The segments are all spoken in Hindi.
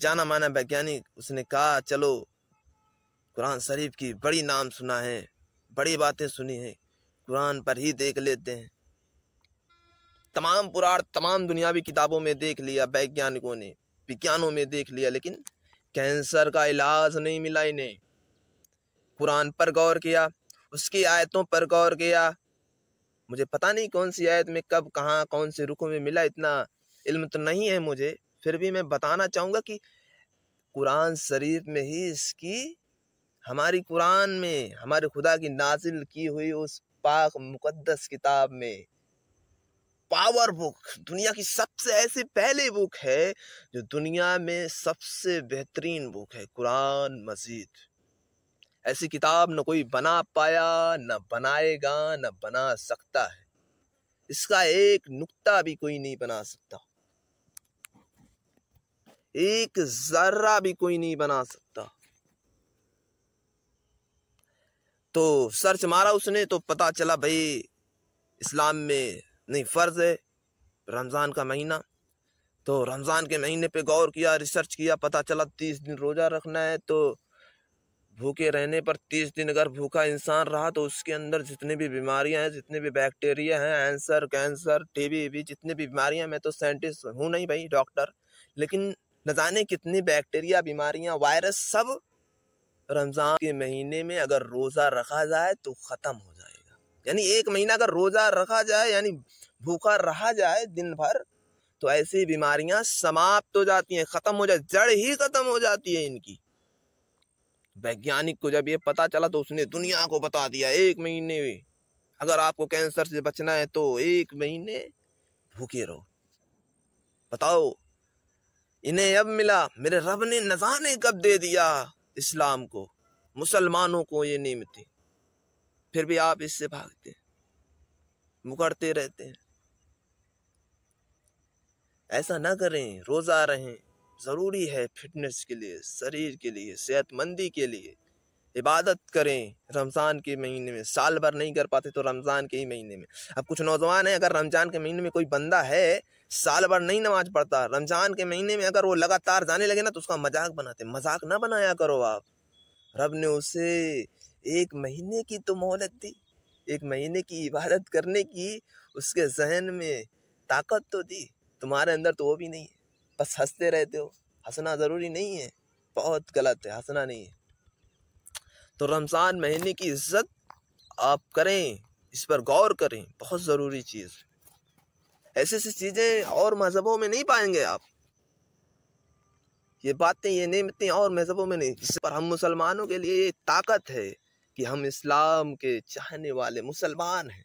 जाना माना वैज्ञानिक उसने कहा चलो कुरान शरीफ की बड़ी नाम सुना है बड़ी बातें सुनी है कुरान पर ही देख लेते हैं तमाम पुराण तमाम दुनियावी किताबों में देख लिया वैज्ञानिकों ने विज्ञानों में देख लिया लेकिन कैंसर का इलाज नहीं मिला इन्हें कुरान पर गौर किया उसकी आयतों पर गौर किया मुझे पता नहीं कौन सी आयत में कब कहाँ कौन से रुखों में मिला इतना इल्म तो नहीं है मुझे फिर भी मैं बताना चाहूँगा कि कुरान शरीफ में ही इसकी हमारी कुरान में हमारे खुदा की नाजिल की हुई उस पाक मुकद्दस किताब में पावर बुक दुनिया की सबसे ऐसी पहली बुक है जो दुनिया में सबसे बेहतरीन बुक है कुरान मजीद ऐसी किताब न कोई बना पाया न बनाएगा न बना सकता है इसका एक नुक्ता भी कोई नहीं बना सकता एक जर्रा भी कोई नहीं बना सकता तो सर्च मारा उसने तो पता चला भाई इस्लाम में नहीं फ़र्ज है रमज़ान का महीना तो रमज़ान के महीने पे गौर किया रिसर्च किया पता चला तीस दिन रोज़ा रखना है तो भूखे रहने पर तीस दिन अगर भूखा इंसान रहा तो उसके अंदर जितने भी बीमारियां हैं जितने भी बैक्टीरिया हैं आंसर कैंसर टीबी भी जितने भी बीमारियां मैं तो साइंटिस्ट हूँ नहीं भाई डॉक्टर लेकिन न जाने कितनी बैक्टीरिया बीमारियां वायरस सब रमज़ान के महीने में अगर रोज़ा रखा जाए तो ख़त्म हो जाएगा यानी एक महीना अगर रोज़ा रखा जाए यानी भूखा रहा जाए दिन भर तो ऐसी बीमारियां समाप्त हो जाती हैं ख़त्म हो जाए जड़ ही ख़त्म हो जाती है इनकी वैज्ञानिक को जब ये पता चला तो उसने दुनिया को बता दिया एक महीने में अगर आपको कैंसर से बचना है तो एक महीने भूखे रहो बताओ इन्हें अब मिला मेरे रब ने नजाने कब दे दिया इस्लाम को मुसलमानों को ये मिलती फिर भी आप इससे भागते मुकरते रहते हैं ऐसा ना करें रोज़ा रहें ज़रूरी है फिटनेस के लिए शरीर के लिए सेहतमंदी के लिए इबादत करें रमज़ान के महीने में साल भर नहीं कर पाते तो रमज़ान के ही महीने में अब कुछ नौजवान हैं अगर रमज़ान के महीने में कोई बंदा है साल भर नहीं नमाज पढ़ता रमज़ान के महीने में अगर वो लगातार जाने लगे ना तो उसका मजाक बनाते मजाक ना बनाया करो आप रब ने उसे एक महीने की तो मोहलत दी एक महीने की इबादत करने की उसके जहन में ताकत तो दी तुम्हारे अंदर तो वो भी नहीं है बस हंसते रहते हो हंसना ज़रूरी नहीं है बहुत गलत है हंसना नहीं है तो रमज़ान महीने की इज्जत आप करें इस पर गौर करें बहुत ज़रूरी चीज़ है ऐसी ऐसी चीज़ें और मज़हबों में नहीं पाएंगे आप ये बातें ये नहीं मिलती और मज़हबों में नहीं इस पर हम मुसलमानों के लिए ये ताकत है कि हम इस्लाम के चाहने वाले मुसलमान हैं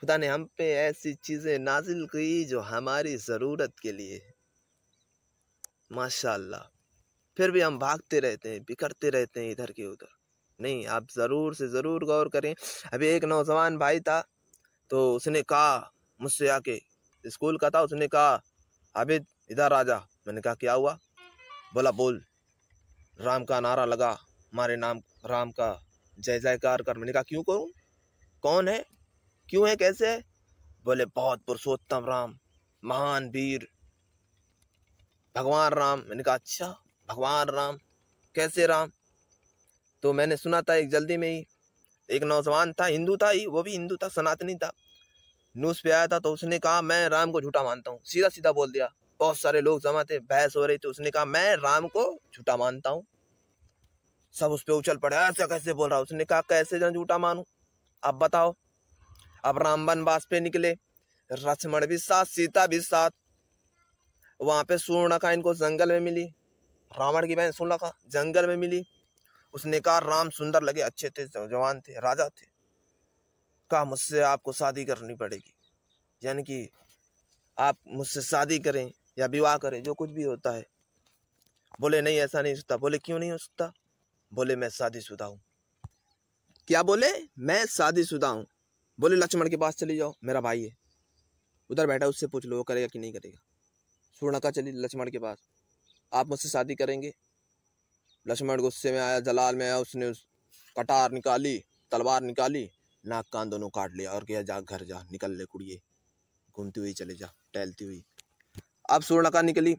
खुदा ने हम पे ऐसी चीज़ें नाजिल की जो हमारी ज़रूरत के लिए है माशाल्लाह फिर भी हम भागते रहते हैं बिखरते रहते हैं इधर के उधर नहीं आप ज़रूर से ज़रूर गौर करें अभी एक नौजवान भाई था तो उसने कहा मुझसे आके स्कूल का था उसने कहा आबिद इधर राजा मैंने कहा क्या हुआ बोला बोल राम का नारा लगा हमारे नाम राम का जय जयकार कर मैंने कहा क्यों करूँ कौन है क्यों है कैसे है बोले बहुत पुरुषोत्तम राम महान वीर भगवान राम मैंने कहा अच्छा भगवान राम कैसे राम तो मैंने सुना था एक जल्दी में ही एक नौजवान था हिंदू था ही वो भी हिंदू था सनातनी था न्यूज़ पे आया था तो उसने कहा मैं राम को झूठा मानता हूँ सीधा सीधा बोल दिया बहुत सारे लोग जमा थे बहस हो रही थी उसने कहा मैं राम को झूठा मानता हूँ सब उस पर उछल पड़े ऐसा कैसे बोल रहा उसने कहा कैसे जन झूठा मानू अब बताओ अब राम वनवास पे निकले लक्ष्मण भी साथ सीता भी साथ वहां पे रखा इनको जंगल में मिली रावण की बहन रखा जंगल में मिली उसने कहा राम सुंदर लगे अच्छे थे जवान थे राजा थे का मुझसे आपको शादी करनी पड़ेगी यानी कि आप मुझसे शादी करें या विवाह करें जो कुछ भी होता है बोले नहीं ऐसा नहीं होता बोले क्यों नहीं हो सकता बोले मैं शादीशुदा हूँ क्या बोले मैं शादीशुदा हूँ बोले लक्ष्मण के पास चले जाओ मेरा भाई है उधर बैठा उससे पूछ लो वो करेगा कि नहीं करेगा का चली लक्ष्मण के पास आप मुझसे शादी करेंगे लक्ष्मण गुस्से में आया जलाल में आया उसने उस कटार निकाली तलवार निकाली नाक कान दोनों काट लिया और क्या जा घर जा निकल ले कुड़िए घूमती हुई चले जा टहलती हुई अब सुवर्णका निकली